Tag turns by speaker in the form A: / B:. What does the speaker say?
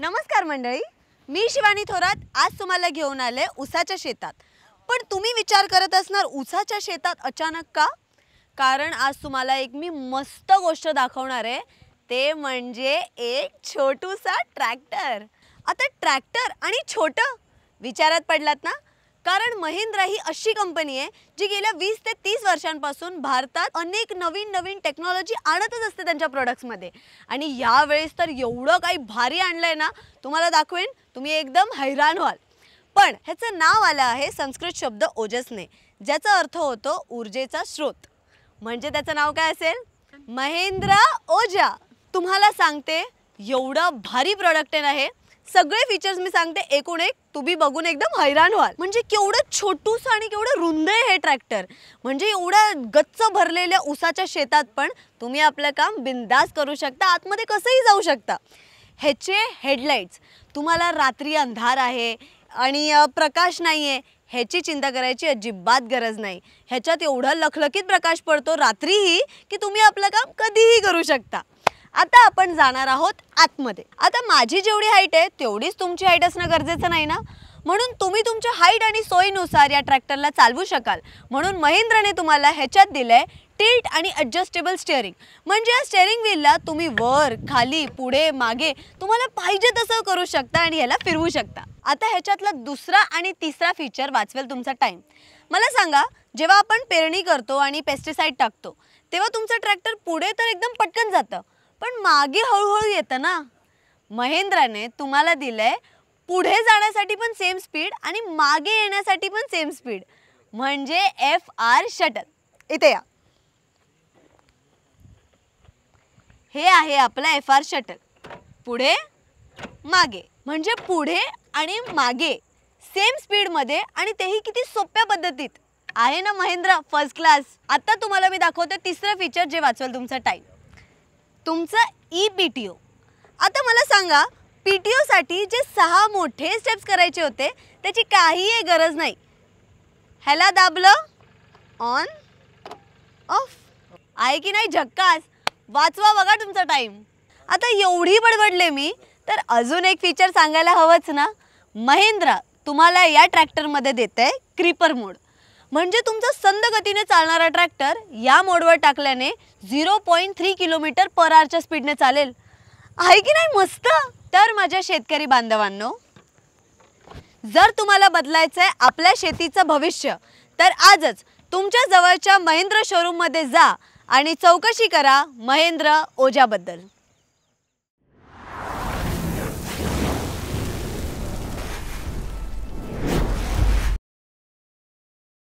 A: नमस्कार मंडळी मी शिवानी थोरात आज तुम्हाला घेऊन आले उसाच्या शेतात पण तुम्ही विचार करत असणार उसाच्या शेतात अचानक का कारण आज तुम्हाला एक मी मस्त गोष्ट दाखवणार आहे ते म्हणजे एक छोटूसा ट्रॅक्टर आता ट्रॅक्टर आणि छोटं विचारात पडलात ना कारण महिंद्रा ही अशी कंपनी आहे जी गेल्या वीस ते तीस वर्षांपासून भारतात अनेक नवीन नवीन टेक्नॉलॉजी आणतच असते त्यांच्या प्रोडक्ट्समध्ये आणि यावेळेस तर एवढं काही भारी आणलं आहे ना तुम्हाला दाखवेन तुम्ही एकदम हैराण व्हाल पण ह्याचं नाव आलं आहे संस्कृत शब्द ओजसने ज्याचा अर्थ होतो ऊर्जेचा स्रोत म्हणजे त्याचं नाव काय असेल महेंद्र ओजा तुम्हाला सांगते एवढं भारी प्रोडक्ट आहे ना हे सगळे फीचर्स मी सांगते एकूण एक तुम्ही बघून एकदम हैराण व्हाल म्हणजे केवढं छोटूस आणि केवढं रुंद आहे हे ट्रॅक्टर म्हणजे एवढ्या गच्च भरलेल्या उसाच्या शेतात पण तुम्ही आपलं काम बिंदास करू शकता आतमध्ये कसंही जाऊ शकता ह्याचे हेडलाईट्स तुम्हाला रात्री अंधार आहे आणि प्रकाश नाही आहे ह्याची चिंता करायची अजिबात गरज नाही ह्याच्यात एवढा लखलखीत प्रकाश पडतो रात्रीही की तुम्ही आपलं काम कधीही करू शकता आता आपण जाणार आहोत आतमध्ये आता माझी जेवढी हाईट आहे तेवढीच तुमची हाईट असणं गरजेचं नाही ना म्हणून तुम्ही तुमच्या हाईट आणि सोयीनुसार या ट्रॅक्टरला चालवू शकाल म्हणून महिंद्राने तुम्हाला ह्याच्यात दिलं आहे टिल्ट आणि ॲडजस्टेबल स्टेअरिंग म्हणजे या स्टेअरिंग व्हीलला तुम्ही वर खाली पुढे मागे तुम्हाला पाहिजे तसं करू शकता आणि ह्याला फिरवू शकता आता ह्याच्यातला दुसरा आणि तिसरा फीचर वाचवेल तुमचा टाईम मला सांगा जेव्हा आपण पेरणी करतो आणि पेस्टिसाईड टाकतो तेव्हा तुमचं ट्रॅक्टर पुढे तर एकदम पटकन जातं पण मागे हळूहळू येतं ना महेंद्राने तुम्हाला दिलंय पुढे जाण्यासाठी पण सेम स्पीड आणि मागे येण्यासाठी पण सेम स्पीड म्हणजे एफ आर शटल इथे या हे आहे आपला एफ आर शटल पुढे मागे म्हणजे पुढे आणि मागे सेम स्पीडमध्ये आणि तेही किती सोप्या पद्धतीत आहे ना महेंद्र फर्स्ट क्लास आता तुम्हाला मी दाखवते तिसरं फीचर जे वाचवेल तुमचा टाईम तुमचं ई पी टी ओ आता मला सांगा पी टी ओसाठी जे सहा मोठे स्टेप्स करायचे होते त्याची काहीही गरज नाही ह्याला दाबलं ऑन ऑफ आहे की नाही झक्कास वाचवा बघा तुमचा टाईम आता एवढी बडबडले मी तर अजून एक फीचर सांगायला हवंच ना महिंद्रा तुम्हाला या ट्रॅक्टरमध्ये देत आहे क्रीपर मोड म्हणजे तुमचा संद गतीने चालणारा ट्रॅक्टर या मोडवर टाकल्याने zero point three kilometre per आवरच्या स्पीडने चालेल आहे की नाही मस्त तर माझ्या शेतकरी बांधवांनो जर तुम्हाला बदलायचं आहे आपल्या शेतीचं भविष्य तर आजच तुमच्या जवळच्या महेंद्र शोरूममध्ये जा आणि चौकशी करा महेंद्र ओझ्याबद्दल